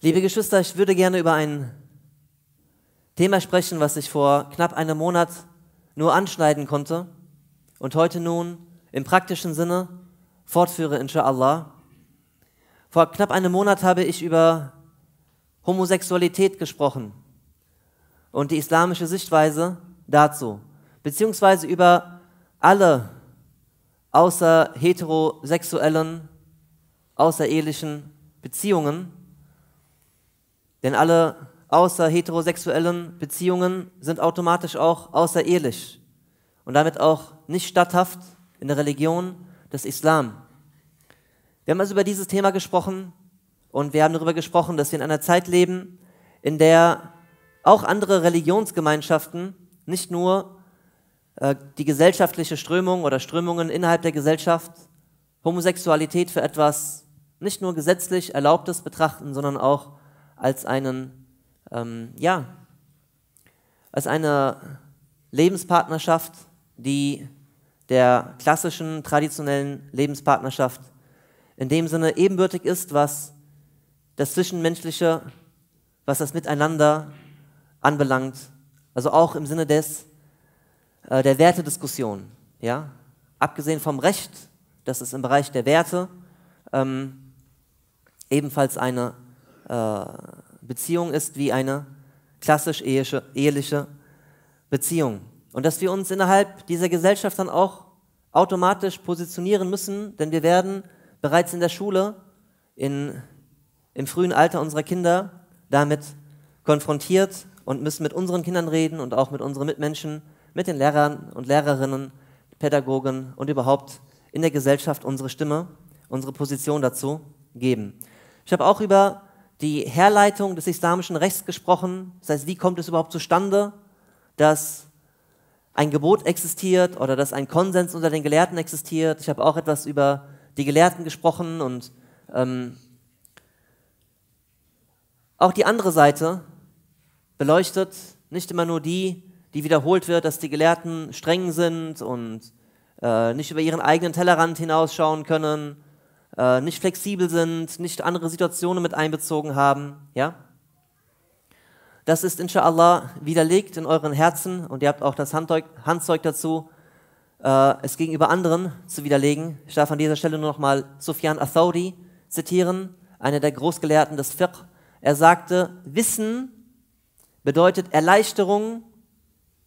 Liebe Geschwister, ich würde gerne über ein Thema sprechen, was ich vor knapp einem Monat nur anschneiden konnte und heute nun im praktischen Sinne fortführe, inshallah. Vor knapp einem Monat habe ich über Homosexualität gesprochen und die islamische Sichtweise dazu, beziehungsweise über alle außer heterosexuellen, außerehelichen Beziehungen denn alle außer heterosexuellen Beziehungen sind automatisch auch außerehelich und damit auch nicht statthaft in der Religion des Islam. Wir haben also über dieses Thema gesprochen und wir haben darüber gesprochen, dass wir in einer Zeit leben, in der auch andere Religionsgemeinschaften nicht nur äh, die gesellschaftliche Strömung oder Strömungen innerhalb der Gesellschaft Homosexualität für etwas nicht nur gesetzlich Erlaubtes betrachten, sondern auch als einen, ähm, ja, als eine Lebenspartnerschaft, die der klassischen, traditionellen Lebenspartnerschaft in dem Sinne ebenbürtig ist, was das Zwischenmenschliche, was das Miteinander anbelangt, also auch im Sinne des, äh, der Wertediskussion. Ja? Abgesehen vom Recht, das ist im Bereich der Werte ähm, ebenfalls eine äh, Beziehung ist wie eine klassisch eheliche, eheliche Beziehung. Und dass wir uns innerhalb dieser Gesellschaft dann auch automatisch positionieren müssen, denn wir werden bereits in der Schule, in, im frühen Alter unserer Kinder damit konfrontiert und müssen mit unseren Kindern reden und auch mit unseren Mitmenschen, mit den Lehrern und Lehrerinnen, Pädagogen und überhaupt in der Gesellschaft unsere Stimme, unsere Position dazu geben. Ich habe auch über die Herleitung des islamischen Rechts gesprochen. Das heißt, wie kommt es überhaupt zustande, dass ein Gebot existiert oder dass ein Konsens unter den Gelehrten existiert. Ich habe auch etwas über die Gelehrten gesprochen und ähm, auch die andere Seite beleuchtet, nicht immer nur die, die wiederholt wird, dass die Gelehrten streng sind und äh, nicht über ihren eigenen Tellerrand hinausschauen können, äh, nicht flexibel sind, nicht andere Situationen mit einbezogen haben. Ja? Das ist inshallah widerlegt in euren Herzen und ihr habt auch das Handzeug, Handzeug dazu, äh, es gegenüber anderen zu widerlegen. Ich darf an dieser Stelle nur nochmal Sufyan Athauri zitieren, einer der Großgelehrten des Fiqh. Er sagte, Wissen bedeutet Erleichterung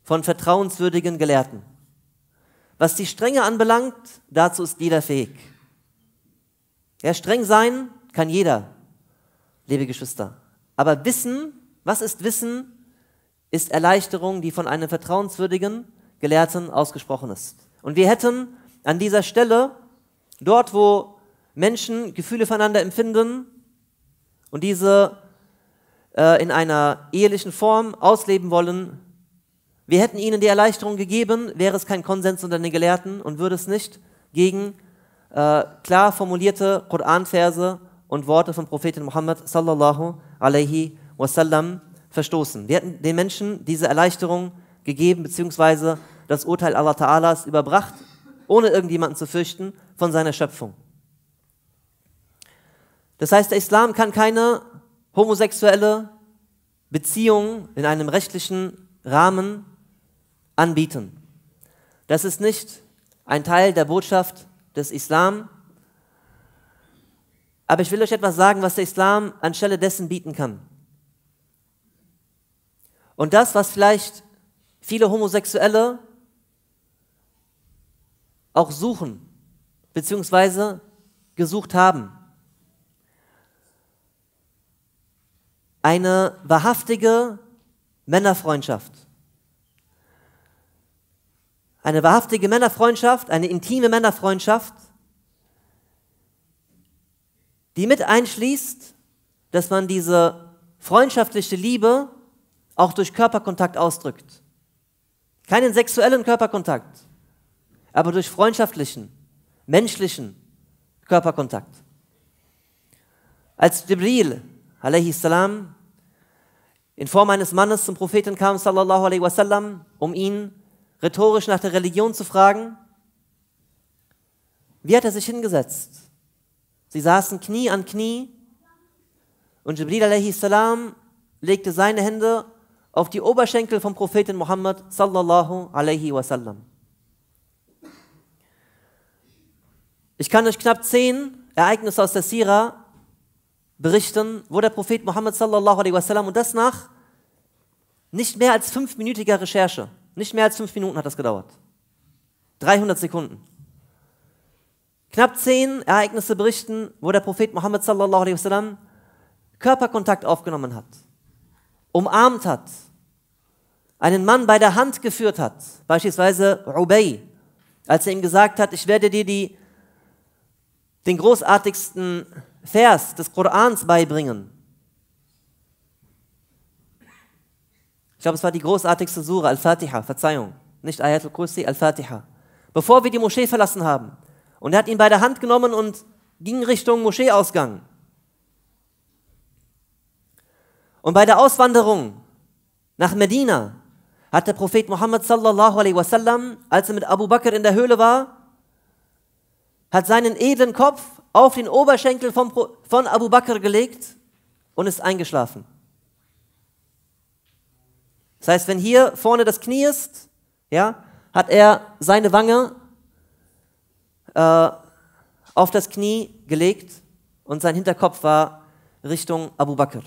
von vertrauenswürdigen Gelehrten. Was die Strenge anbelangt, dazu ist jeder fähig. Ja, streng sein kann jeder, liebe Geschwister. Aber Wissen, was ist Wissen? Ist Erleichterung, die von einem vertrauenswürdigen Gelehrten ausgesprochen ist. Und wir hätten an dieser Stelle, dort wo Menschen Gefühle voneinander empfinden und diese äh, in einer ehelichen Form ausleben wollen, wir hätten ihnen die Erleichterung gegeben, wäre es kein Konsens unter den Gelehrten und würde es nicht gegen äh, klar formulierte Koranverse und Worte vom Propheten Muhammad sallallahu alaihi wasallam verstoßen. Wir hatten den Menschen diese Erleichterung gegeben, beziehungsweise das Urteil Allah Ta'alas überbracht, ohne irgendjemanden zu fürchten, von seiner Schöpfung. Das heißt, der Islam kann keine homosexuelle Beziehung in einem rechtlichen Rahmen anbieten. Das ist nicht ein Teil der Botschaft des Islam. Aber ich will euch etwas sagen, was der Islam anstelle dessen bieten kann. Und das, was vielleicht viele Homosexuelle auch suchen, beziehungsweise gesucht haben. Eine wahrhaftige Männerfreundschaft. Eine wahrhaftige Männerfreundschaft, eine intime Männerfreundschaft, die mit einschließt, dass man diese freundschaftliche Liebe auch durch Körperkontakt ausdrückt. Keinen sexuellen Körperkontakt, aber durch freundschaftlichen, menschlichen Körperkontakt. Als Jibril salam in Form eines Mannes zum Propheten kam, sallallahu alaihi wasallam, um ihn rhetorisch nach der Religion zu fragen? Wie hat er sich hingesetzt? Sie saßen Knie an Knie und Jibril alaihi salam legte seine Hände auf die Oberschenkel vom Propheten Muhammad sallallahu alaihi wasallam. Ich kann euch knapp zehn Ereignisse aus der Sira berichten, wo der Prophet Muhammad sallallahu alaihi wasallam und das nach nicht mehr als fünfminütiger Recherche nicht mehr als fünf Minuten hat das gedauert. 300 Sekunden. Knapp zehn Ereignisse berichten, wo der Prophet Muhammad sallallahu alaihi wasallam Körperkontakt aufgenommen hat, umarmt hat, einen Mann bei der Hand geführt hat, beispielsweise Ubay, als er ihm gesagt hat, ich werde dir die, den großartigsten Vers des Korans beibringen. Ich glaube, es war die großartigste Sura, Al-Fatiha, Verzeihung. Nicht Ayatul kursi Al-Fatiha. Bevor wir die Moschee verlassen haben. Und er hat ihn bei der Hand genommen und ging Richtung Moscheeausgang. Und bei der Auswanderung nach Medina hat der Prophet Muhammad sallallahu alaihi wasallam, als er mit Abu Bakr in der Höhle war, hat seinen edlen Kopf auf den Oberschenkel von, von Abu Bakr gelegt und ist eingeschlafen. Das heißt, wenn hier vorne das Knie ist, ja, hat er seine Wange äh, auf das Knie gelegt und sein Hinterkopf war Richtung Abu Bakr.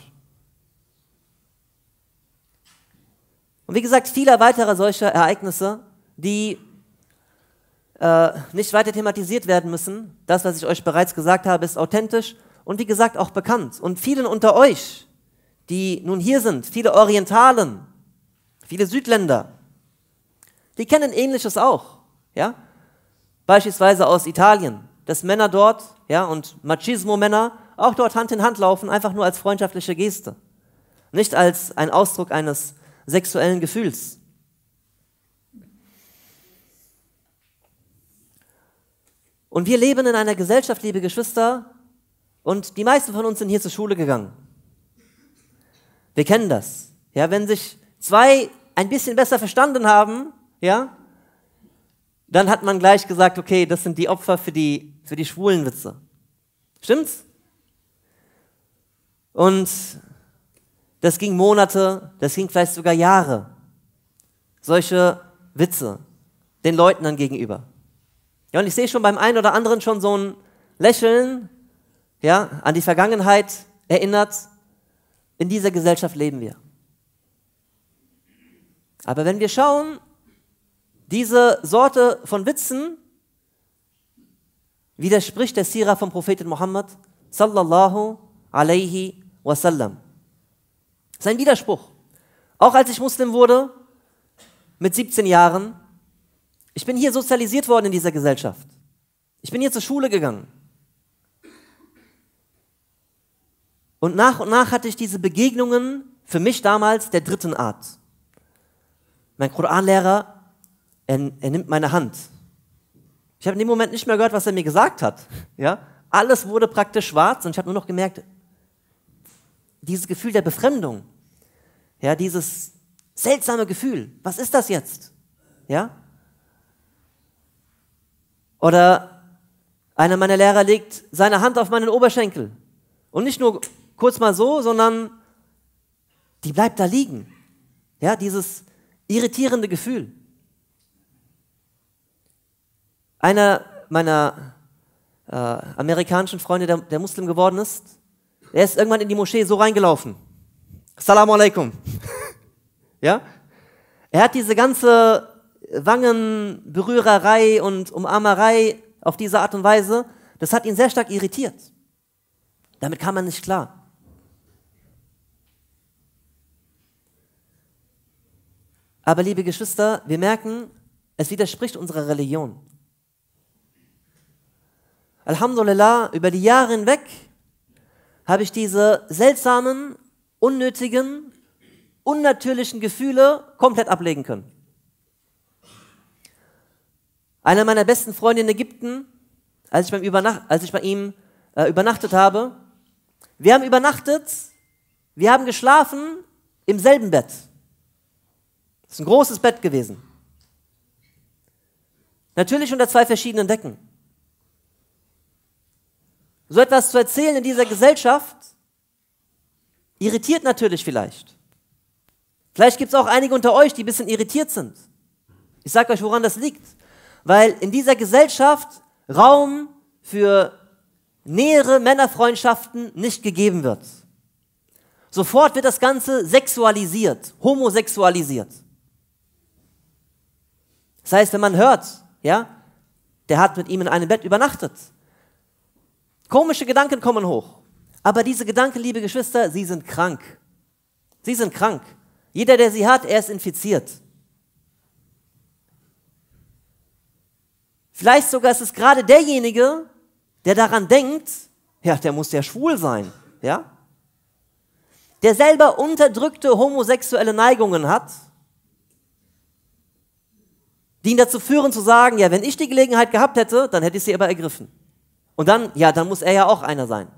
Und wie gesagt, viele weitere solcher Ereignisse, die äh, nicht weiter thematisiert werden müssen. Das, was ich euch bereits gesagt habe, ist authentisch und wie gesagt auch bekannt. Und vielen unter euch, die nun hier sind, viele Orientalen, Viele Südländer, die kennen Ähnliches auch, ja? Beispielsweise aus Italien, dass Männer dort, ja, und Machismo-Männer auch dort Hand in Hand laufen, einfach nur als freundschaftliche Geste, nicht als ein Ausdruck eines sexuellen Gefühls. Und wir leben in einer Gesellschaft, liebe Geschwister, und die meisten von uns sind hier zur Schule gegangen. Wir kennen das. Ja, wenn sich zwei ein bisschen besser verstanden haben, ja, dann hat man gleich gesagt, okay, das sind die Opfer für die, für die schwulen Witze. Stimmt's? Und das ging Monate, das ging vielleicht sogar Jahre. Solche Witze den Leuten dann gegenüber. Ja, und ich sehe schon beim einen oder anderen schon so ein Lächeln, ja, an die Vergangenheit erinnert. In dieser Gesellschaft leben wir. Aber wenn wir schauen, diese Sorte von Witzen widerspricht der Sira vom Propheten Muhammad sallallahu alaihi wasallam. Sein Widerspruch. Auch als ich Muslim wurde, mit 17 Jahren, ich bin hier sozialisiert worden in dieser Gesellschaft. Ich bin hier zur Schule gegangen. Und nach und nach hatte ich diese Begegnungen für mich damals der dritten Art. Mein Koranlehrer, er, er nimmt meine Hand. Ich habe in dem Moment nicht mehr gehört, was er mir gesagt hat. Ja? Alles wurde praktisch schwarz und ich habe nur noch gemerkt, dieses Gefühl der Befremdung, ja, dieses seltsame Gefühl, was ist das jetzt? Ja? Oder einer meiner Lehrer legt seine Hand auf meinen Oberschenkel. Und nicht nur kurz mal so, sondern die bleibt da liegen. Ja, dieses irritierende Gefühl. Einer meiner äh, amerikanischen Freunde, der, der Muslim geworden ist, er ist irgendwann in die Moschee so reingelaufen. Salam alaikum. ja? Er hat diese ganze Wangenberührerei und Umarmerei auf diese Art und Weise, das hat ihn sehr stark irritiert. Damit kam er nicht klar. Aber liebe Geschwister, wir merken, es widerspricht unserer Religion. Alhamdulillah, über die Jahre hinweg habe ich diese seltsamen, unnötigen, unnatürlichen Gefühle komplett ablegen können. Einer meiner besten Freunde in Ägypten, als ich, beim Übernacht, als ich bei ihm äh, übernachtet habe, wir haben übernachtet, wir haben geschlafen im selben Bett ist ein großes Bett gewesen. Natürlich unter zwei verschiedenen Decken. So etwas zu erzählen in dieser Gesellschaft irritiert natürlich vielleicht. Vielleicht gibt es auch einige unter euch, die ein bisschen irritiert sind. Ich sage euch, woran das liegt. Weil in dieser Gesellschaft Raum für nähere Männerfreundschaften nicht gegeben wird. Sofort wird das Ganze sexualisiert, homosexualisiert. Das heißt, wenn man hört, ja, der hat mit ihm in einem Bett übernachtet. Komische Gedanken kommen hoch. Aber diese Gedanken, liebe Geschwister, sie sind krank. Sie sind krank. Jeder, der sie hat, er ist infiziert. Vielleicht sogar ist es gerade derjenige, der daran denkt, ja, der muss ja schwul sein, ja? Der selber unterdrückte homosexuelle Neigungen hat die ihn dazu führen zu sagen, ja, wenn ich die Gelegenheit gehabt hätte, dann hätte ich sie aber ergriffen. Und dann, ja, dann muss er ja auch einer sein.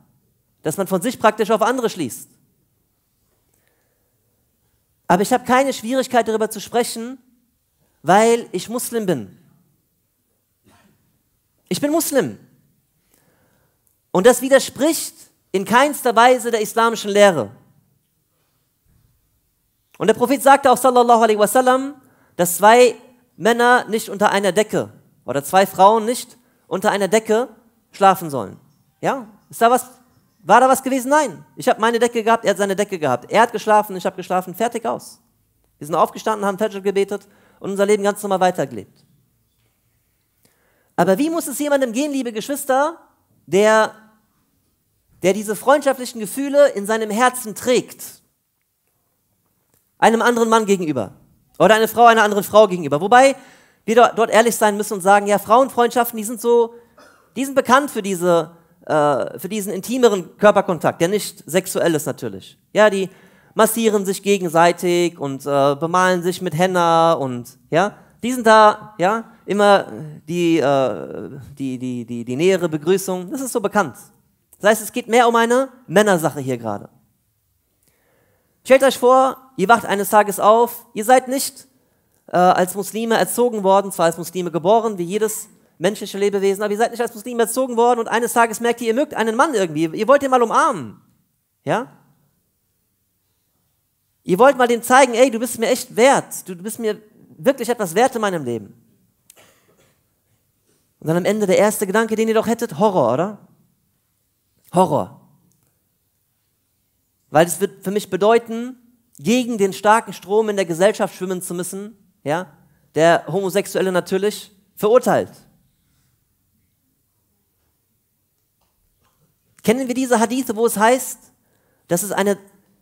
Dass man von sich praktisch auf andere schließt. Aber ich habe keine Schwierigkeit darüber zu sprechen, weil ich Muslim bin. Ich bin Muslim. Und das widerspricht in keinster Weise der islamischen Lehre. Und der Prophet sagte auch, sallallahu alaihi wasallam, dass zwei Männer nicht unter einer Decke oder zwei Frauen nicht unter einer Decke schlafen sollen. Ja? Ist da was? War da was gewesen? Nein. Ich habe meine Decke gehabt, er hat seine Decke gehabt. Er hat geschlafen, ich habe geschlafen, fertig aus. Wir sind aufgestanden, haben Fajr gebetet und unser Leben ganz normal weitergelebt. Aber wie muss es jemandem gehen, liebe Geschwister, der, der diese freundschaftlichen Gefühle in seinem Herzen trägt? Einem anderen Mann gegenüber. Oder eine Frau einer anderen Frau gegenüber. Wobei wir dort ehrlich sein müssen und sagen, ja, Frauenfreundschaften, die sind so, die sind bekannt für diese, äh, für diesen intimeren Körperkontakt, der nicht sexuell ist natürlich. Ja, die massieren sich gegenseitig und äh, bemalen sich mit Henna und, ja, die sind da, ja, immer die, äh, die, die, die, die nähere Begrüßung, das ist so bekannt. Das heißt, es geht mehr um eine Männersache hier gerade. Stellt euch vor, ihr wacht eines Tages auf, ihr seid nicht äh, als Muslime erzogen worden, zwar als Muslime geboren, wie jedes menschliche Lebewesen, aber ihr seid nicht als Muslime erzogen worden und eines Tages merkt ihr, ihr mögt einen Mann irgendwie, ihr wollt ihn mal umarmen. Ja? Ihr wollt mal dem zeigen, ey, du bist mir echt wert, du, bist mir wirklich etwas wert in meinem Leben. Und dann am Ende der erste Gedanke, den ihr doch hättet, Horror, oder? Horror. Weil es wird für mich bedeuten, gegen den starken Strom in der Gesellschaft schwimmen zu müssen, ja, der Homosexuelle natürlich verurteilt. Kennen wir diese Hadithe, wo es heißt, dass es eine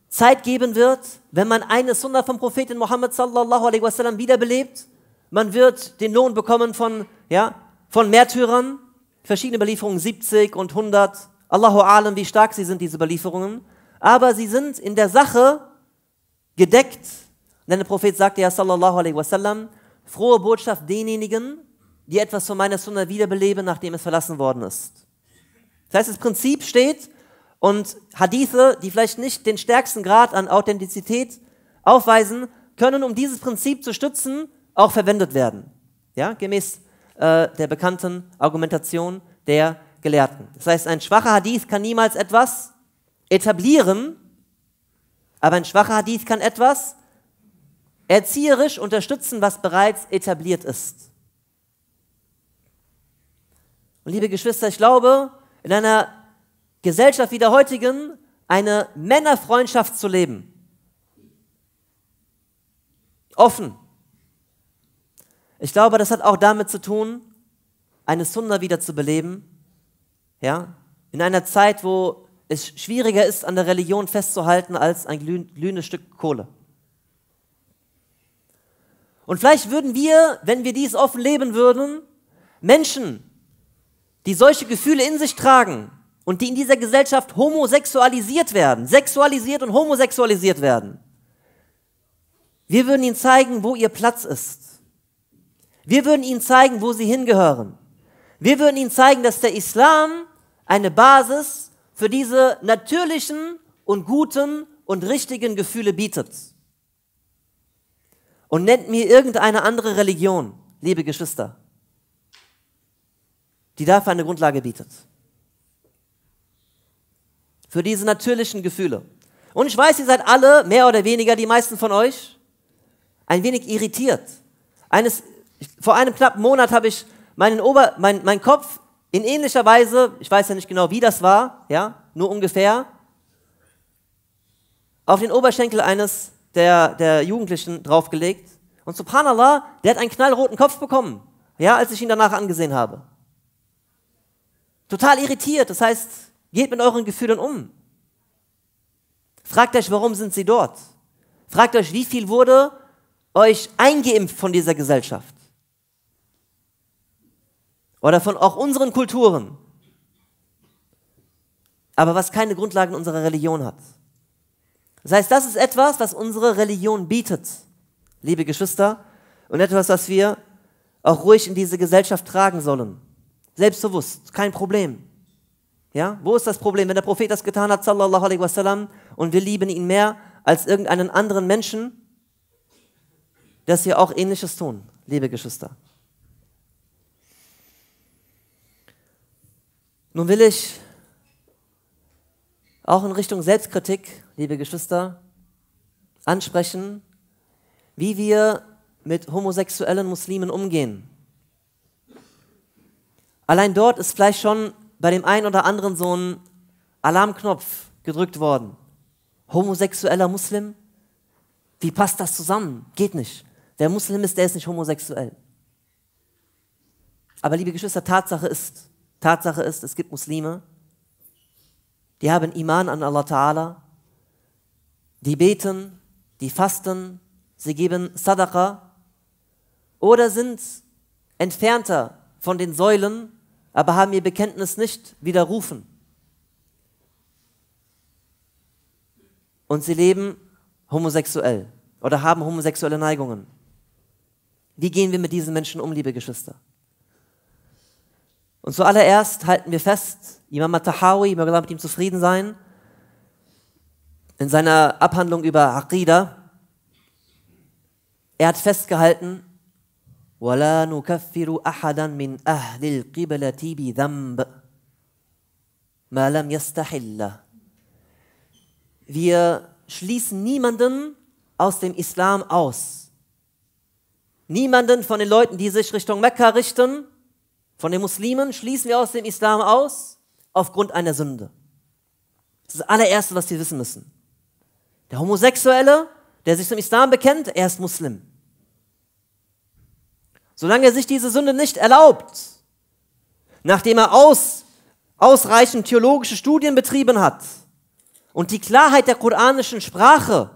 Zeit geben wird, wenn man eine Sunna vom Propheten Muhammad sallallahu alaihi wasallam wiederbelebt? Man wird den Lohn bekommen von, ja, von Märtyrern, verschiedene Belieferungen, 70 und 100. Allahu alam, wie stark sie sind, diese Belieferungen. Aber sie sind in der Sache gedeckt. Denn der Prophet sagte ja, sallallahu alaihi wasallam, frohe Botschaft denjenigen, die etwas von meiner Sunna wiederbeleben, nachdem es verlassen worden ist. Das heißt, das Prinzip steht und Hadithe, die vielleicht nicht den stärksten Grad an Authentizität aufweisen, können, um dieses Prinzip zu stützen, auch verwendet werden. Ja, gemäß äh, der bekannten Argumentation der Gelehrten. Das heißt, ein schwacher Hadith kann niemals etwas etablieren, aber ein schwacher Hadith kann etwas erzieherisch unterstützen, was bereits etabliert ist. Und liebe Geschwister, ich glaube, in einer Gesellschaft wie der heutigen eine Männerfreundschaft zu leben. Offen. Ich glaube, das hat auch damit zu tun, eine Sunna wieder zu beleben. Ja? In einer Zeit, wo es schwieriger ist, an der Religion festzuhalten als ein glühendes Stück Kohle. Und vielleicht würden wir, wenn wir dies offen leben würden, Menschen, die solche Gefühle in sich tragen und die in dieser Gesellschaft homosexualisiert werden, sexualisiert und homosexualisiert werden, wir würden ihnen zeigen, wo ihr Platz ist. Wir würden ihnen zeigen, wo sie hingehören. Wir würden ihnen zeigen, dass der Islam eine Basis für diese natürlichen und guten und richtigen Gefühle bietet. Und nennt mir irgendeine andere Religion, liebe Geschwister, die dafür eine Grundlage bietet. Für diese natürlichen Gefühle. Und ich weiß, ihr seid alle, mehr oder weniger, die meisten von euch, ein wenig irritiert. Eines, vor einem knappen Monat habe ich meinen Ober, mein, mein Kopf in ähnlicher Weise, ich weiß ja nicht genau, wie das war, ja, nur ungefähr, auf den Oberschenkel eines der, der Jugendlichen draufgelegt. Und subhanallah, der hat einen knallroten Kopf bekommen, ja, als ich ihn danach angesehen habe. Total irritiert, das heißt, geht mit euren Gefühlen um. Fragt euch, warum sind sie dort? Fragt euch, wie viel wurde euch eingeimpft von dieser Gesellschaft? oder von auch unseren Kulturen, aber was keine Grundlagen unserer Religion hat. Das heißt, das ist etwas, was unsere Religion bietet, liebe Geschwister, und etwas, was wir auch ruhig in diese Gesellschaft tragen sollen. Selbstbewusst, kein Problem. Ja, wo ist das Problem? Wenn der Prophet das getan hat, sallallahu alaihi wasallam, und wir lieben ihn mehr als irgendeinen anderen Menschen, dass wir auch Ähnliches tun, liebe Geschwister. Nun will ich auch in Richtung Selbstkritik, liebe Geschwister, ansprechen, wie wir mit homosexuellen Muslimen umgehen. Allein dort ist vielleicht schon bei dem einen oder anderen so ein Alarmknopf gedrückt worden. Homosexueller Muslim? Wie passt das zusammen? Geht nicht. Wer Muslim ist, der ist nicht homosexuell. Aber liebe Geschwister, Tatsache ist, Tatsache ist, es gibt Muslime, die haben Iman an Allah Ta'ala, die beten, die fasten, sie geben Sadaqa oder sind entfernter von den Säulen, aber haben ihr Bekenntnis nicht widerrufen. Und sie leben homosexuell oder haben homosexuelle Neigungen. Wie gehen wir mit diesen Menschen um, liebe Geschwister? Und zuallererst halten wir fest, Imam tahawi möge Allah mit ihm zufrieden sein, in seiner Abhandlung über Aqidah, er hat festgehalten, وَلَا نُكَفِّرُ أَحَدًا مِنْ أَهْلِ الْقِبْلَةِ بِذَنْبٍ مَا لَمْ Wir schließen niemanden aus dem Islam aus. Niemanden von den Leuten, die sich Richtung Mekka richten, von den Muslimen schließen wir aus dem Islam aus aufgrund einer Sünde. Das ist das allererste, was wir wissen müssen. Der Homosexuelle, der sich zum Islam bekennt, er ist Muslim. Solange er sich diese Sünde nicht erlaubt, nachdem er aus, ausreichend theologische Studien betrieben hat und die Klarheit der koranischen Sprache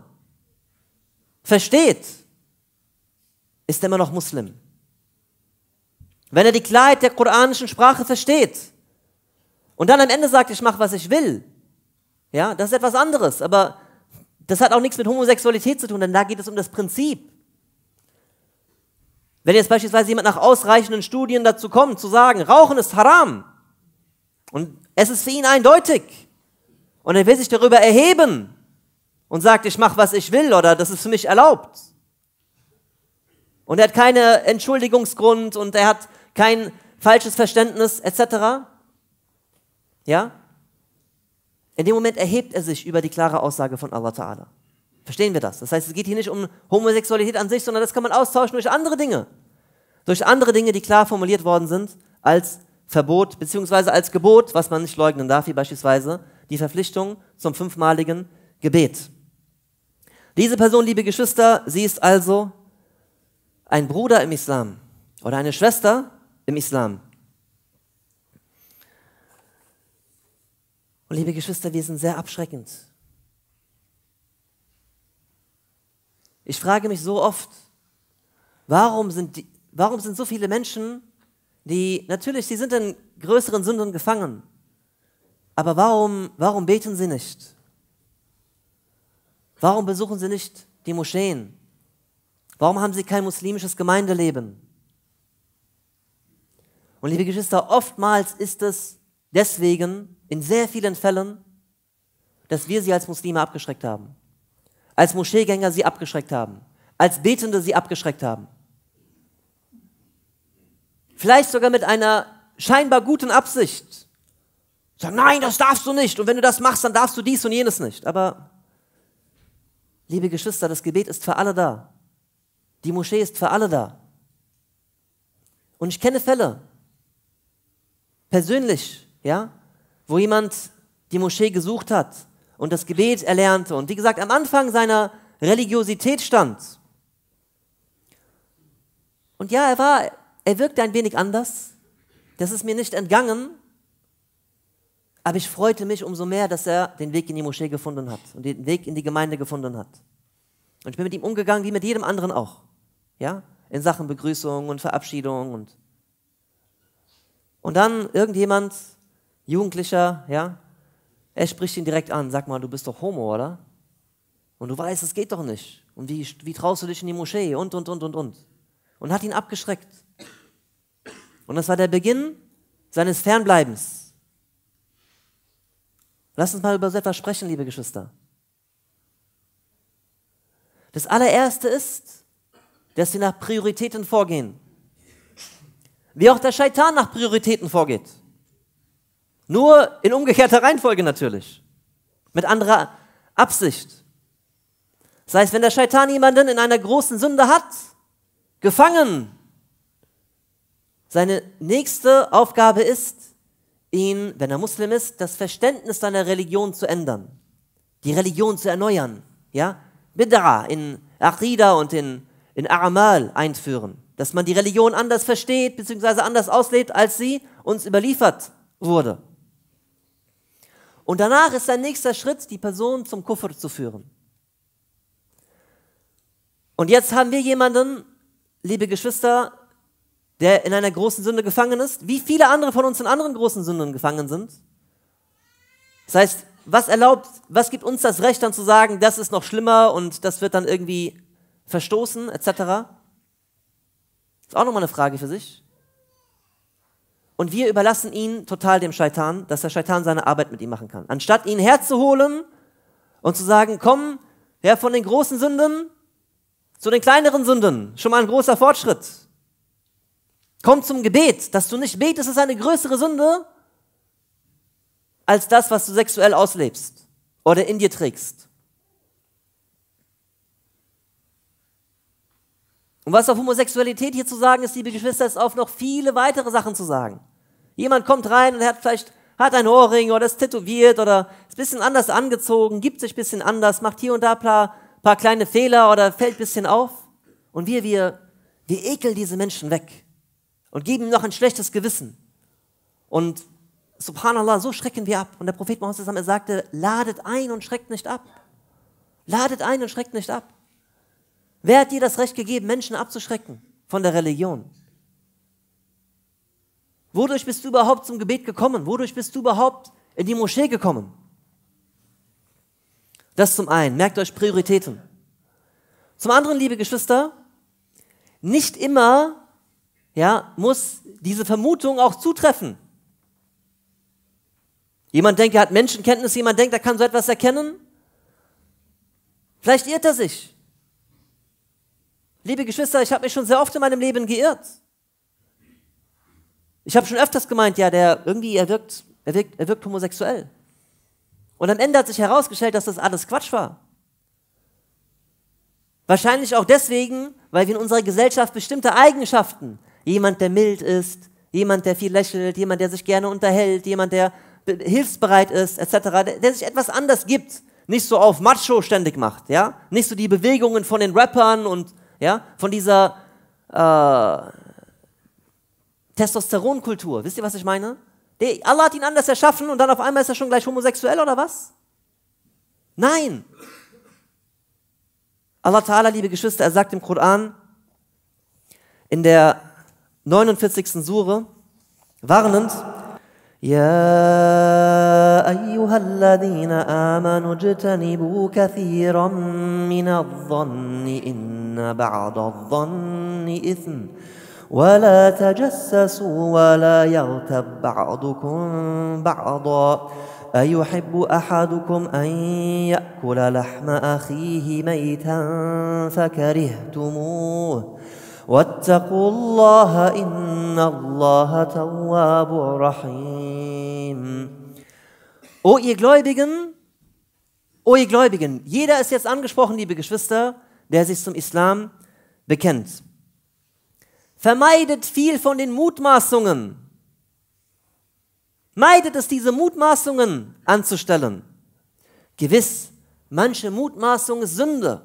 versteht, ist er immer noch Muslim. Wenn er die Klarheit der koranischen Sprache versteht und dann am Ende sagt, ich mache, was ich will, ja, das ist etwas anderes, aber das hat auch nichts mit Homosexualität zu tun, denn da geht es um das Prinzip. Wenn jetzt beispielsweise jemand nach ausreichenden Studien dazu kommt, zu sagen, Rauchen ist haram und es ist für ihn eindeutig und er will sich darüber erheben und sagt, ich mache, was ich will oder das ist für mich erlaubt. Und er hat keinen Entschuldigungsgrund und er hat kein falsches Verständnis etc. Ja? In dem Moment erhebt er sich über die klare Aussage von Allah Ta'ala. Verstehen wir das? Das heißt, es geht hier nicht um Homosexualität an sich, sondern das kann man austauschen durch andere Dinge. Durch andere Dinge, die klar formuliert worden sind als Verbot beziehungsweise als Gebot, was man nicht leugnen darf, wie beispielsweise die Verpflichtung zum fünfmaligen Gebet. Diese Person, liebe Geschwister, sie ist also ein Bruder im Islam oder eine Schwester, im Islam. Und liebe Geschwister, wir sind sehr abschreckend. Ich frage mich so oft, warum sind, die, warum sind so viele Menschen, die natürlich, sie sind in größeren Sünden gefangen, aber warum, warum beten sie nicht? Warum besuchen sie nicht die Moscheen? Warum haben sie kein muslimisches Gemeindeleben? Und liebe Geschwister, oftmals ist es deswegen in sehr vielen Fällen, dass wir sie als Muslime abgeschreckt haben, als Moscheegänger sie abgeschreckt haben, als Betende sie abgeschreckt haben. Vielleicht sogar mit einer scheinbar guten Absicht. Sagen, nein, das darfst du nicht. Und wenn du das machst, dann darfst du dies und jenes nicht. Aber, liebe Geschwister, das Gebet ist für alle da. Die Moschee ist für alle da. Und ich kenne Fälle, persönlich, ja, wo jemand die Moschee gesucht hat und das Gebet erlernte und wie gesagt am Anfang seiner Religiosität stand. Und ja, er war, er wirkte ein wenig anders. Das ist mir nicht entgangen. Aber ich freute mich umso mehr, dass er den Weg in die Moschee gefunden hat und den Weg in die Gemeinde gefunden hat. Und ich bin mit ihm umgegangen, wie mit jedem anderen auch. Ja? In Sachen Begrüßung und Verabschiedung und und dann irgendjemand, Jugendlicher, ja, er spricht ihn direkt an, sag mal, du bist doch Homo, oder? Und du weißt, es geht doch nicht. Und wie, wie traust du dich in die Moschee? Und, und, und, und, und. Und hat ihn abgeschreckt. Und das war der Beginn seines Fernbleibens. Lass uns mal über so etwas sprechen, liebe Geschwister. Das allererste ist, dass wir nach Prioritäten vorgehen wie auch der Scheitan nach Prioritäten vorgeht. Nur in umgekehrter Reihenfolge natürlich. Mit anderer Absicht. Das heißt, wenn der Scheitan jemanden in einer großen Sünde hat, gefangen, seine nächste Aufgabe ist, ihn, wenn er Muslim ist, das Verständnis seiner Religion zu ändern, die Religion zu erneuern, ja, Bid'a in Aqida und in, in A'mal einführen dass man die Religion anders versteht bzw. anders auslebt, als sie uns überliefert wurde. Und danach ist sein nächster Schritt, die Person zum Kufr zu führen. Und jetzt haben wir jemanden, liebe Geschwister, der in einer großen Sünde gefangen ist, wie viele andere von uns in anderen großen Sünden gefangen sind. Das heißt, was erlaubt, was gibt uns das Recht dann zu sagen, das ist noch schlimmer und das wird dann irgendwie verstoßen etc. Ist auch nochmal eine Frage für sich. Und wir überlassen ihn total dem Scheitan, dass der Scheitan seine Arbeit mit ihm machen kann. Anstatt ihn herzuholen und zu sagen, komm, her von den großen Sünden zu den kleineren Sünden. Schon mal ein großer Fortschritt. Komm zum Gebet. Dass du nicht betest, ist eine größere Sünde als das, was du sexuell auslebst oder in dir trägst. Und was auf Homosexualität hier zu sagen ist, liebe Geschwister, ist auf noch viele weitere Sachen zu sagen. Jemand kommt rein und hat vielleicht hat ein Ohrring oder ist tätowiert oder ist ein bisschen anders angezogen, gibt sich ein bisschen anders, macht hier und da paar, paar kleine Fehler oder fällt ein bisschen auf. Und wir, wir, wir ekeln diese Menschen weg und geben ihm noch ein schlechtes Gewissen. Und subhanallah, so schrecken wir ab. Und der Prophet Mohammed sagte, ladet ein und schreckt nicht ab. Ladet ein und schreckt nicht ab. Wer hat dir das Recht gegeben, Menschen abzuschrecken von der Religion? Wodurch bist du überhaupt zum Gebet gekommen? Wodurch bist du überhaupt in die Moschee gekommen? Das zum einen. Merkt euch Prioritäten. Zum anderen, liebe Geschwister, nicht immer ja, muss diese Vermutung auch zutreffen. Jemand denkt, er hat Menschenkenntnis, jemand denkt, er kann so etwas erkennen. Vielleicht irrt er sich. Liebe Geschwister, ich habe mich schon sehr oft in meinem Leben geirrt. Ich habe schon öfters gemeint, ja, der irgendwie, er wirkt, er wirkt, er wirkt homosexuell. Und am Ende hat sich herausgestellt, dass das alles Quatsch war. Wahrscheinlich auch deswegen, weil wir in unserer Gesellschaft bestimmte Eigenschaften, jemand, der mild ist, jemand, der viel lächelt, jemand, der sich gerne unterhält, jemand, der hilfsbereit ist, etc., der, der sich etwas anders gibt, nicht so auf Macho ständig macht, ja, nicht so die Bewegungen von den Rappern und ja, von dieser äh, Testosteronkultur. Wisst ihr, was ich meine? Der, Allah hat ihn anders erschaffen und dann auf einmal ist er schon gleich homosexuell oder was? Nein! Allah Ta'ala, liebe Geschwister, er sagt im Koran in der 49. Sure warnend, يا ايها الذين امنوا اجتنبوا كثيرا من الظن ان بعض الظن اثم ولا تجسسوا ولا يغتب بعضكم بعضا ايحب احدكم ان ياكل لحم اخيه ميتا فكرهتموه واتقوا الله إن الله تواب رحيم O ihr Gläubigen, o ihr Gläubigen, jeder ist jetzt angesprochen, liebe Geschwister, der sich zum Islam bekennt. Vermeidet viel von den Mutmaßungen. Meidet es, diese Mutmaßungen anzustellen. Gewiss, manche Mutmaßung ist Sünde.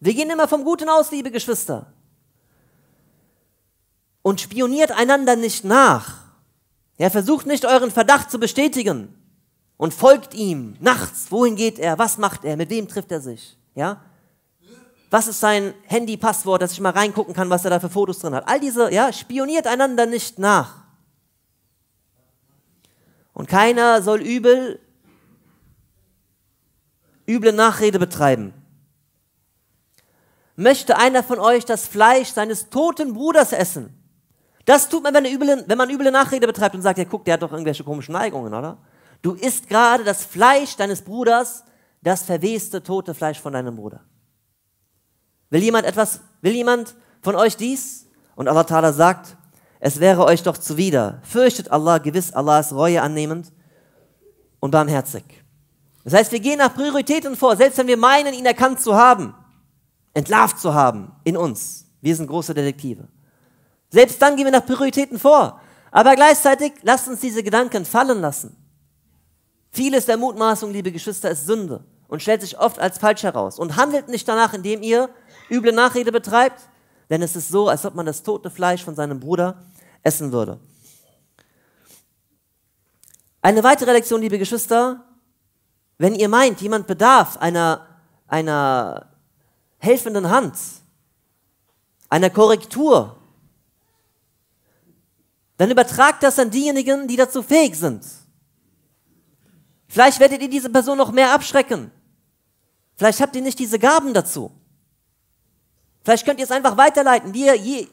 Wir gehen immer vom Guten aus, liebe Geschwister und spioniert einander nicht nach. Er ja, versucht nicht euren Verdacht zu bestätigen und folgt ihm nachts. Wohin geht er? Was macht er? Mit wem trifft er sich? Ja? Was ist sein Handy-Passwort, dass ich mal reingucken kann, was er da für Fotos drin hat? All diese, ja, spioniert einander nicht nach. Und keiner soll übel, üble Nachrede betreiben. Möchte einer von euch das Fleisch seines toten Bruders essen? Das tut man, wenn, üble, wenn man üble Nachrede betreibt und sagt, ja guck, der hat doch irgendwelche komischen Neigungen, oder? Du isst gerade das Fleisch deines Bruders, das verweste tote Fleisch von deinem Bruder. Will jemand etwas, will jemand von euch dies? Und Allah Ta'ala sagt, es wäre euch doch zuwider. Fürchtet Allah, gewiss Allah ist Reue annehmend und barmherzig. Das heißt, wir gehen nach Prioritäten vor, selbst wenn wir meinen, ihn erkannt zu haben, entlarvt zu haben in uns. Wir sind große Detektive. Selbst dann gehen wir nach Prioritäten vor. Aber gleichzeitig lasst uns diese Gedanken fallen lassen. Vieles der Mutmaßung, liebe Geschwister, ist Sünde und stellt sich oft als falsch heraus. Und handelt nicht danach, indem ihr üble Nachrede betreibt, denn es ist so, als ob man das tote Fleisch von seinem Bruder essen würde. Eine weitere Lektion, liebe Geschwister, wenn ihr meint, jemand bedarf einer, einer helfenden Hand, einer Korrektur, dann übertragt das an diejenigen, die dazu fähig sind. Vielleicht werdet ihr diese Person noch mehr abschrecken. Vielleicht habt ihr nicht diese Gaben dazu. Vielleicht könnt ihr es einfach weiterleiten, wie ihr je,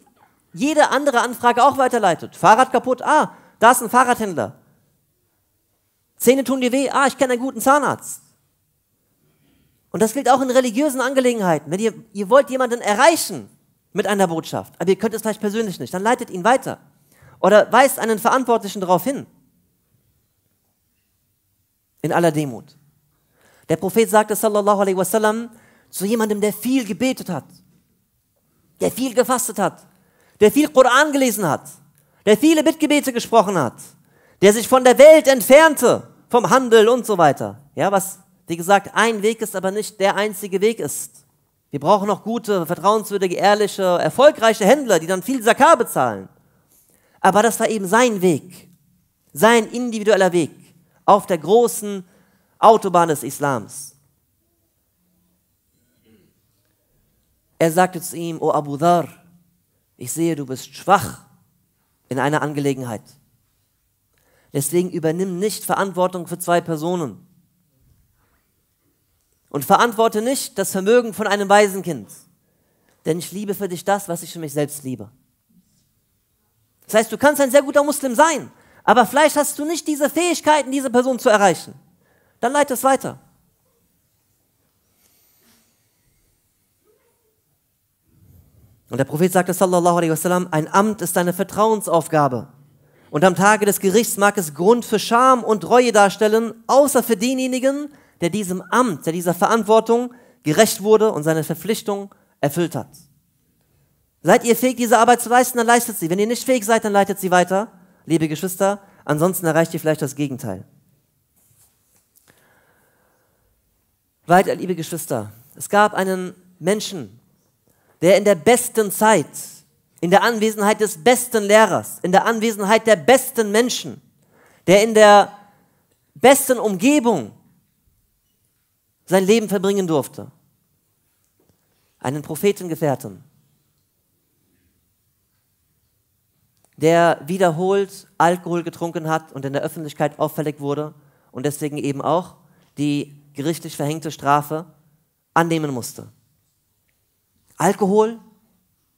jede andere Anfrage auch weiterleitet. Fahrrad kaputt, ah, da ist ein Fahrradhändler. Zähne tun dir weh, ah, ich kenne einen guten Zahnarzt. Und das gilt auch in religiösen Angelegenheiten. Wenn ihr, ihr wollt jemanden erreichen mit einer Botschaft, aber ihr könnt es vielleicht persönlich nicht, dann leitet ihn weiter oder weist einen Verantwortlichen darauf hin. In aller Demut. Der Prophet sagte sallallahu alaihi wasallam zu jemandem, der viel gebetet hat, der viel gefastet hat, der viel Koran gelesen hat, der viele Bittgebete gesprochen hat, der sich von der Welt entfernte, vom Handel und so weiter. Ja, was, wie gesagt, ein Weg ist, aber nicht der einzige Weg ist. Wir brauchen noch gute, vertrauenswürdige, ehrliche, erfolgreiche Händler, die dann viel Sakar bezahlen. Aber das war eben sein Weg, sein individueller Weg auf der großen Autobahn des Islams. Er sagte zu ihm, O Abu Dhar, ich sehe, du bist schwach in einer Angelegenheit. Deswegen übernimm nicht Verantwortung für zwei Personen. Und verantworte nicht das Vermögen von einem Waisenkind. Denn ich liebe für dich das, was ich für mich selbst liebe. Das heißt, du kannst ein sehr guter Muslim sein, aber vielleicht hast du nicht diese Fähigkeiten, diese Person zu erreichen. Dann leite es weiter. Und der Prophet sagte, sallallahu alaihi wasallam, ein Amt ist eine Vertrauensaufgabe. Und am Tage des Gerichts mag es Grund für Scham und Reue darstellen, außer für denjenigen, der diesem Amt, der dieser Verantwortung gerecht wurde und seine Verpflichtung erfüllt hat. Seid ihr fähig, diese Arbeit zu leisten, dann leistet sie. Wenn ihr nicht fähig seid, dann leitet sie weiter, liebe Geschwister. Ansonsten erreicht ihr vielleicht das Gegenteil. Weiter, liebe Geschwister. Es gab einen Menschen, der in der besten Zeit, in der Anwesenheit des besten Lehrers, in der Anwesenheit der besten Menschen, der in der besten Umgebung sein Leben verbringen durfte. Einen Prophetengefährten der wiederholt Alkohol getrunken hat und in der Öffentlichkeit auffällig wurde und deswegen eben auch die gerichtlich verhängte Strafe annehmen musste. Alkohol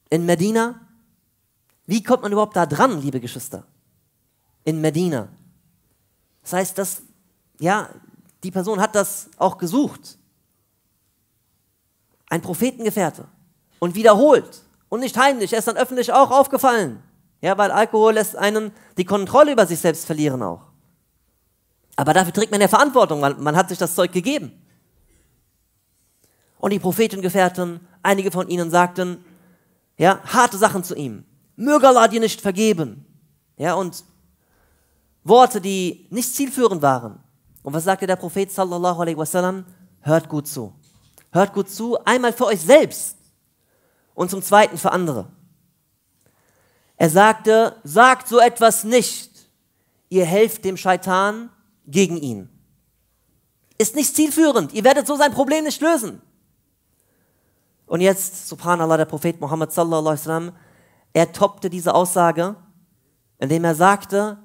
in Medina? Wie kommt man überhaupt da dran, liebe Geschwister? In Medina. Das heißt, dass, ja, die Person hat das auch gesucht. Ein Prophetengefährte. Und wiederholt. Und nicht heimlich. Er ist dann öffentlich auch aufgefallen. Ja, weil Alkohol lässt einen die Kontrolle über sich selbst verlieren auch. Aber dafür trägt man ja Verantwortung, weil man hat sich das Zeug gegeben. Und die Propheten Gefährten, einige von ihnen sagten, ja, harte Sachen zu ihm. Möge Allah dir nicht vergeben. Ja, und Worte, die nicht zielführend waren. Und was sagte der Prophet sallallahu alaihi wasallam? Hört gut zu. Hört gut zu, einmal für euch selbst und zum zweiten für andere. Er sagte, sagt so etwas nicht. Ihr helft dem Scheitan gegen ihn. Ist nicht zielführend. Ihr werdet so sein Problem nicht lösen. Und jetzt, subhanallah, der Prophet Muhammad sallallahu alaihi wasallam, er toppte diese Aussage, indem er sagte,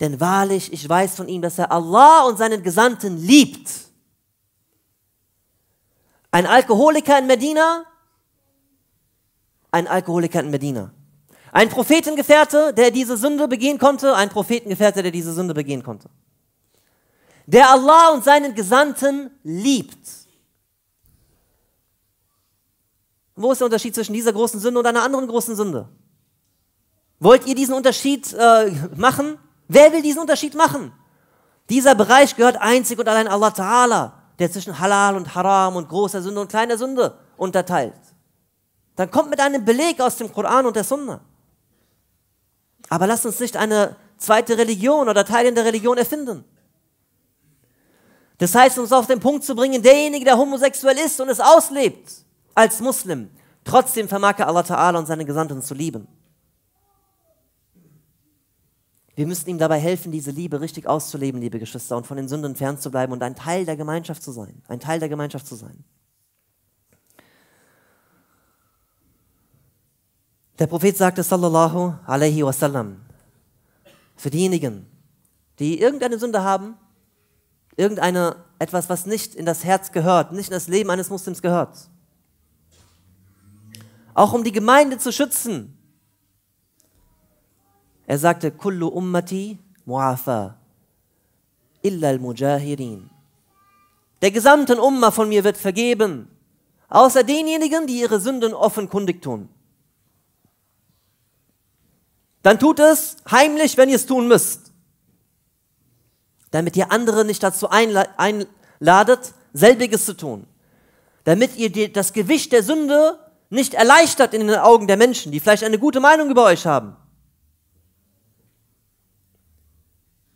denn wahrlich, ich weiß von ihm, dass er Allah und seinen Gesandten liebt. Ein Alkoholiker in Medina, ein Alkoholiker in Medina. Ein Prophetengefährte, der diese Sünde begehen konnte, ein Prophetengefährte, der diese Sünde begehen konnte. Der Allah und seinen Gesandten liebt. Wo ist der Unterschied zwischen dieser großen Sünde und einer anderen großen Sünde? Wollt ihr diesen Unterschied äh, machen? Wer will diesen Unterschied machen? Dieser Bereich gehört einzig und allein Allah Ta'ala, der zwischen Halal und Haram und großer Sünde und kleiner Sünde unterteilt. Dann kommt mit einem Beleg aus dem Koran und der Sunnah. Aber lass uns nicht eine zweite Religion oder Teil in der Religion erfinden. Das heißt, uns auf den Punkt zu bringen, derjenige, der homosexuell ist und es auslebt, als Muslim, trotzdem vermag er Allah Ta'ala und seine Gesandten zu lieben. Wir müssen ihm dabei helfen, diese Liebe richtig auszuleben, liebe Geschwister, und von den Sünden fernzubleiben und ein Teil der Gemeinschaft zu sein. Ein Teil der Gemeinschaft zu sein. Der Prophet sagte sallallahu alaihi wasallam, für diejenigen, die irgendeine Sünde haben, irgendeine, etwas, was nicht in das Herz gehört, nicht in das Leben eines Muslims gehört. Auch um die Gemeinde zu schützen. Er sagte, Kullu ummati muafa, illa al-mujahirin. Der gesamten Umma von mir wird vergeben, außer denjenigen, die ihre Sünden offenkundig tun dann tut es heimlich, wenn ihr es tun müsst. Damit ihr andere nicht dazu einladet, selbiges zu tun. Damit ihr das Gewicht der Sünde nicht erleichtert in den Augen der Menschen, die vielleicht eine gute Meinung über euch haben.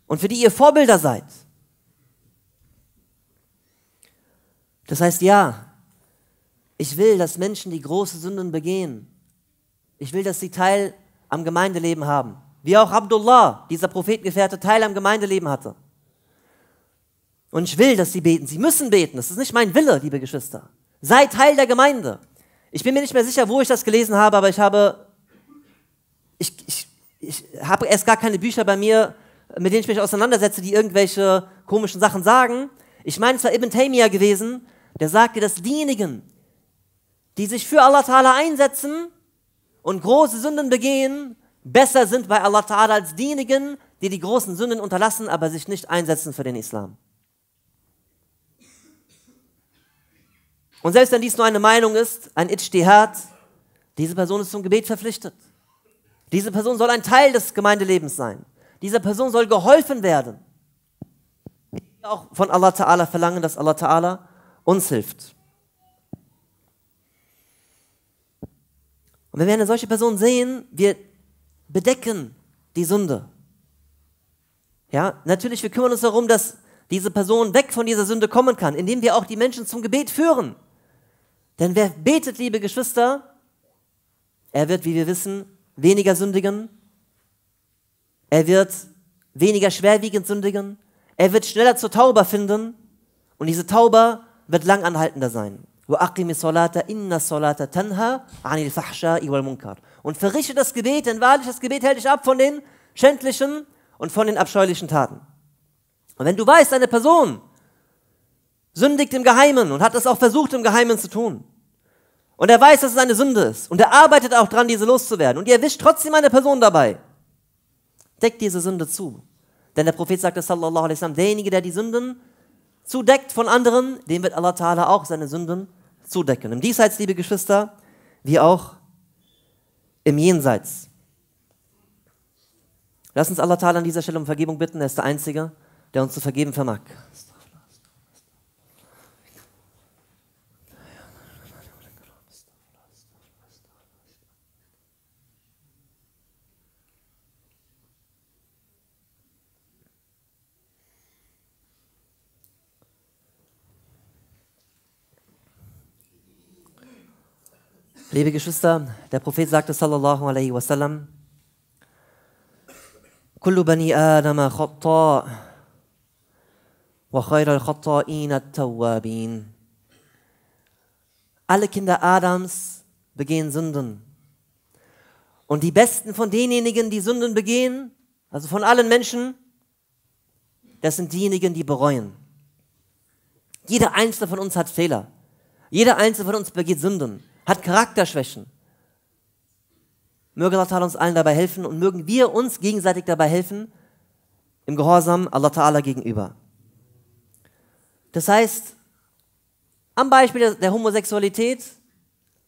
Und für die ihr Vorbilder seid. Das heißt, ja, ich will, dass Menschen, die große Sünden begehen, ich will, dass sie Teil am Gemeindeleben haben. Wie auch Abdullah, dieser Prophetengefährte, Teil am Gemeindeleben hatte. Und ich will, dass sie beten. Sie müssen beten. Das ist nicht mein Wille, liebe Geschwister. Sei Teil der Gemeinde. Ich bin mir nicht mehr sicher, wo ich das gelesen habe, aber ich habe, ich, ich, ich habe erst gar keine Bücher bei mir, mit denen ich mich auseinandersetze, die irgendwelche komischen Sachen sagen. Ich meine, es war Ibn Taymiyyah gewesen, der sagte, dass diejenigen, die sich für Allah Ta'ala einsetzen, und große Sünden begehen, besser sind bei Allah Ta'ala als diejenigen, die die großen Sünden unterlassen, aber sich nicht einsetzen für den Islam. Und selbst wenn dies nur eine Meinung ist, ein Ijtihad, diese Person ist zum Gebet verpflichtet. Diese Person soll ein Teil des Gemeindelebens sein. Dieser Person soll geholfen werden. Wir Auch von Allah Ta'ala verlangen, dass Allah Ta'ala uns hilft. Und wenn wir eine solche Person sehen, wir bedecken die Sünde. Ja, natürlich, wir kümmern uns darum, dass diese Person weg von dieser Sünde kommen kann, indem wir auch die Menschen zum Gebet führen. Denn wer betet, liebe Geschwister, er wird, wie wir wissen, weniger sündigen. Er wird weniger schwerwiegend sündigen. Er wird schneller zur Tauber finden. Und diese Tauber wird langanhaltender sein. وَأَقِمِ الصَّلَاةَ إِنَّ الصَّلَاةَ تَنْهَا عَنِ الْفَحْشَاءِ وَالْمُنْكَرِ Und verrichte das Gebet, denn wahrlich, das Gebet hält dich ab von den schändlichen und von den abscheulichen Taten. Und wenn du weißt, eine Person sündigt im Geheimen und hat es auch versucht, im Geheimen zu tun, und er weiß, dass es eine Sünde ist, und er arbeitet auch dran, diese loszuwerden, und ihr erwischt trotzdem eine Person dabei, deckt diese Sünde zu. Denn der Prophet sagte, sallallahu alaihi wasallam, derjenige, der die Sünden zudeckt von anderen, dem wird Allah Ta'ala auch seine Sünden zudecken. Im Diesseits, liebe Geschwister, wie auch im Jenseits. Lass uns Allah Ta'ala an dieser Stelle um Vergebung bitten. Er ist der Einzige, der uns zu vergeben vermag. Liebe Geschwister, der Prophet sagte sallallahu alaihi wasallam, كل بني آدم خطاء khatta'in الخطائين tawwabin Alle Kinder Adams begehen Sünden. Und die besten von denjenigen, die Sünden begehen, also von allen Menschen, das sind diejenigen, die bereuen. Jeder einzelne von uns hat Fehler. Jeder einzelne von uns begeht Sünden hat Charakterschwächen. Möge Allah Ta'ala uns allen dabei helfen und mögen wir uns gegenseitig dabei helfen, im Gehorsam Allah Ta'ala gegenüber. Das heißt, am Beispiel der Homosexualität,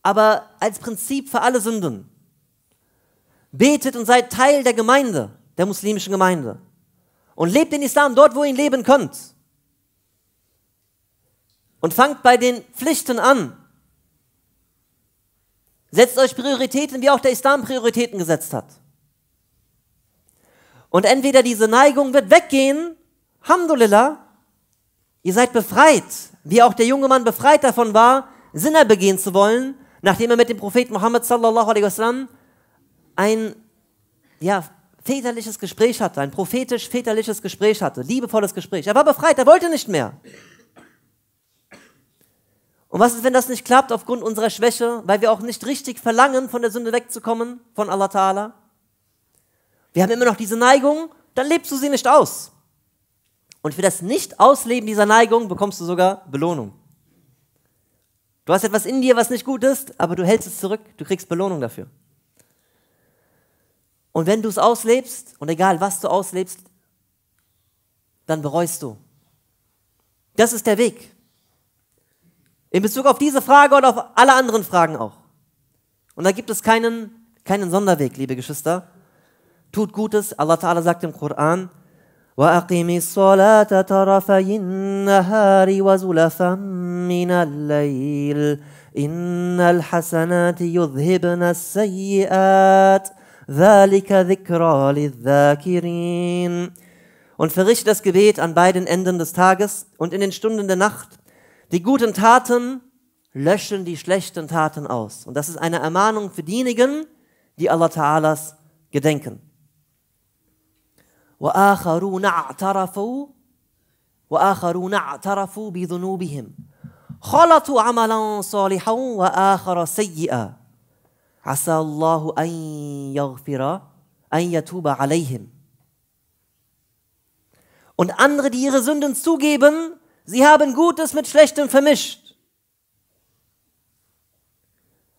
aber als Prinzip für alle Sünden. Betet und seid Teil der Gemeinde, der muslimischen Gemeinde. Und lebt den Islam dort, wo ihr ihn leben könnt. Und fangt bei den Pflichten an, Setzt euch Prioritäten, wie auch der Islam Prioritäten gesetzt hat. Und entweder diese Neigung wird weggehen, Hamdulillah, ihr seid befreit, wie auch der junge Mann befreit davon war, Sinner begehen zu wollen, nachdem er mit dem Propheten Muhammad sallallahu alaihi wasallam ein ja, väterliches Gespräch hatte, ein prophetisch väterliches Gespräch hatte, liebevolles Gespräch. Er war befreit, er wollte nicht mehr. Und was ist, wenn das nicht klappt aufgrund unserer Schwäche, weil wir auch nicht richtig verlangen, von der Sünde wegzukommen, von Allah Ta'ala? Wir haben immer noch diese Neigung, dann lebst du sie nicht aus. Und für das Nicht-Ausleben dieser Neigung bekommst du sogar Belohnung. Du hast etwas in dir, was nicht gut ist, aber du hältst es zurück, du kriegst Belohnung dafür. Und wenn du es auslebst, und egal was du auslebst, dann bereust du. Das ist der Weg. In Bezug auf diese Frage und auf alle anderen Fragen auch. Und da gibt es keinen, keinen Sonderweg, liebe Geschwister. Tut Gutes, Allah Ta'ala sagt im Koran, وأقم الصلاة طرفي النهار وزلفا من الليل إن الحسنات يذهبن السيئات ذلك ذكرى للذاكرين Und verrichte das Gebet an beiden Enden des Tages und in den Stunden der Nacht die guten Taten löschen die schlechten Taten aus. Und das ist eine Ermahnung für diejenigen, die Allah Ta'alas gedenken. Und andere, die ihre Sünden zugeben Sie haben Gutes mit Schlechtem vermischt.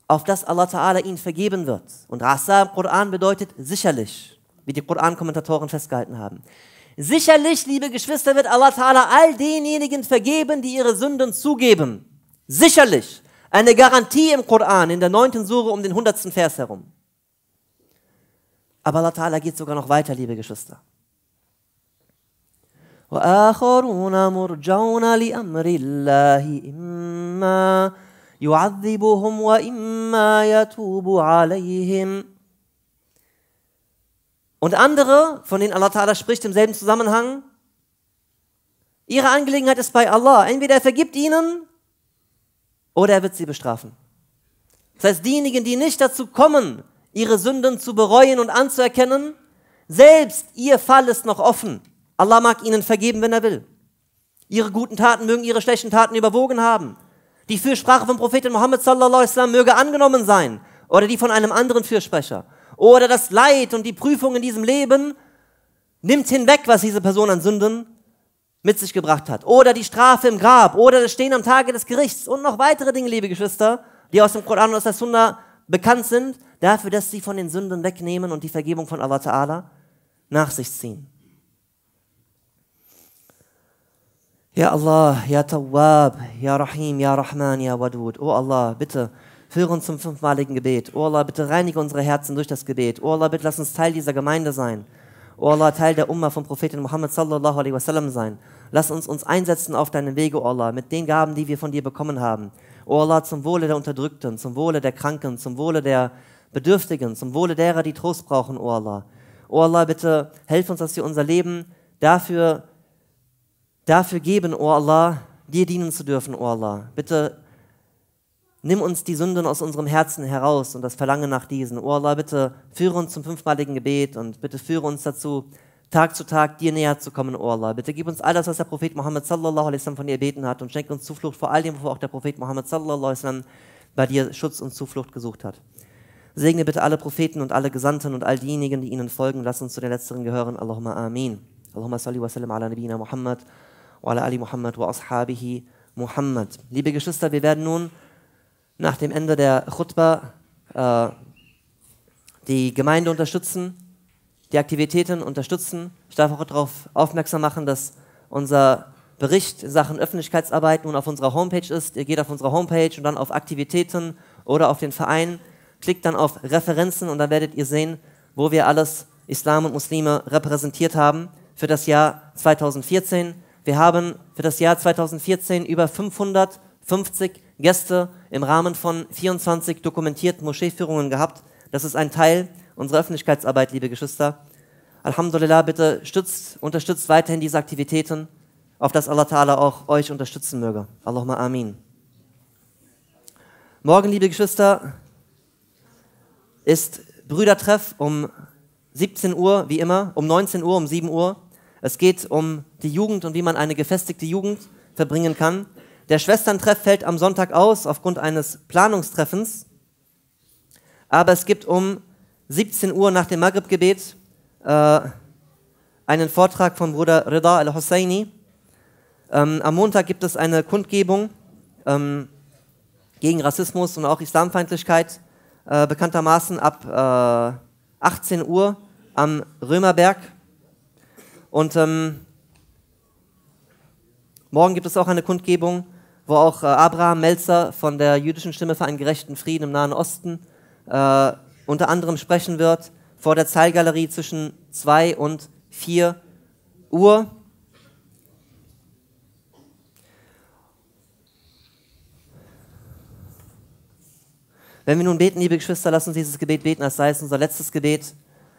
Auf das Allah Ta'ala ihnen vergeben wird. Und Rasa im Koran bedeutet sicherlich, wie die Koran-Kommentatoren festgehalten haben. Sicherlich, liebe Geschwister, wird Allah Ta'ala all denjenigen vergeben, die ihre Sünden zugeben. Sicherlich. Eine Garantie im Koran, in der neunten Sure um den hundertsten Vers herum. Aber Allah Ta'ala geht sogar noch weiter, liebe Geschwister. وآخرون مرجون لأمر الله إما يعذبهم وإما يتوب عليهم Und andere, von denen Allah Ta'ala spricht im selben Zusammenhang, ihre Angelegenheit ist bei Allah. Entweder er vergibt ihnen oder er wird sie bestrafen. Das heißt, diejenigen, die nicht dazu kommen, ihre Sünden zu bereuen und anzuerkennen, selbst ihr Fall ist noch offen. Allah mag ihnen vergeben, wenn er will. Ihre guten Taten mögen ihre schlechten Taten überwogen haben. Die Fürsprache vom Propheten Mohammed sallallahu alaihi wasallam möge angenommen sein oder die von einem anderen Fürsprecher. Oder das Leid und die Prüfung in diesem Leben nimmt hinweg, was diese Person an Sünden mit sich gebracht hat. Oder die Strafe im Grab oder das Stehen am Tage des Gerichts und noch weitere Dinge, liebe Geschwister, die aus dem Koran und aus der Sunna bekannt sind, dafür, dass sie von den Sünden wegnehmen und die Vergebung von Allah Ta'ala nach sich ziehen. Ja Allah, Ja Tawab, Ja Rahim, Ja Rahman, Ja Wadud. Oh Allah, bitte führe uns zum fünfmaligen Gebet. Oh Allah, bitte reinige unsere Herzen durch das Gebet. Oh Allah, bitte lass uns Teil dieser Gemeinde sein. O oh Allah, Teil der Umma vom Propheten Muhammad sallallahu alaihi wasallam sein. Lass uns uns einsetzen auf deinen Wege, O oh Allah, mit den Gaben, die wir von dir bekommen haben. O oh Allah, zum Wohle der Unterdrückten, zum Wohle der Kranken, zum Wohle der Bedürftigen, zum Wohle derer, die Trost brauchen, O Allah. O Allah, bitte helf uns, dass wir unser Leben dafür dafür geben, O oh Allah, dir dienen zu dürfen, O oh Allah. Bitte nimm uns die Sünden aus unserem Herzen heraus und das Verlangen nach diesen. O oh Allah, bitte führe uns zum fünfmaligen Gebet und bitte führe uns dazu, Tag zu Tag dir näher zu kommen, O Allah. Bitte gib uns all das, was der Prophet Muhammad sallallahu alaihi wasallam von dir erbeten hat und schenk uns Zuflucht vor all dem, wo auch der Prophet Muhammad sallallahu alaihi wasallam bei dir Schutz und Zuflucht gesucht hat. Segne bitte alle Propheten und alle Gesandten und all diejenigen, die ihnen folgen. Lass uns zu den Letzteren gehören. Allahumma amin. Allahumma salli wa sallam ala nabina Muhammad wa ala ali Muhammad wa ashabihi Muhammad. Liebe Geschwister, wir werden nun nach dem Ende der Khutbah äh, die Gemeinde unterstützen, die Aktivitäten unterstützen. Ich darf auch darauf aufmerksam machen, dass unser Bericht in Sachen Öffentlichkeitsarbeit nun auf unserer Homepage ist. Ihr geht auf unsere Homepage und dann auf Aktivitäten oder auf den Verein, klickt dann auf Referenzen und dann werdet ihr sehen, wo wir alles Islam und Muslime repräsentiert haben für das Jahr 2014. Wir haben für das Jahr 2014 über 550 Gäste im Rahmen von 24 dokumentierten Moscheeführungen gehabt. Das ist ein Teil unserer Öffentlichkeitsarbeit, liebe Geschwister. Alhamdulillah, bitte stützt, unterstützt weiterhin diese Aktivitäten, auf dass Allah Ta'ala auch euch unterstützen möge. Allahumma amin. Morgen, liebe Geschwister, ist Brüdertreff um 17 Uhr, wie immer, um 19 Uhr, um 7 Uhr. Es geht um die Jugend und wie man eine gefestigte Jugend verbringen kann. Der Schwesterntreff fällt am Sonntag aus aufgrund eines Planungstreffens. Aber es gibt um 17 Uhr nach dem Maghrib-Gebet äh, einen Vortrag von Bruder Rida al-Husseini. Ähm, am Montag gibt es eine Kundgebung ähm, gegen Rassismus und auch Islamfeindlichkeit, äh, bekanntermaßen ab äh, 18 Uhr am Römerberg. Und ähm, morgen gibt es auch eine Kundgebung, wo auch äh, Abraham Melzer von der jüdischen Stimme für einen gerechten Frieden im Nahen Osten äh, unter anderem sprechen wird, vor der Zeilgalerie zwischen 2 und 4 Uhr. Wenn wir nun beten, liebe Geschwister, lass uns dieses Gebet beten, als sei es unser letztes Gebet,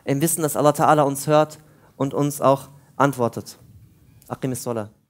im Wissen, dass Allah Ta'ala uns hört und uns auch antwortet. Akim Sola.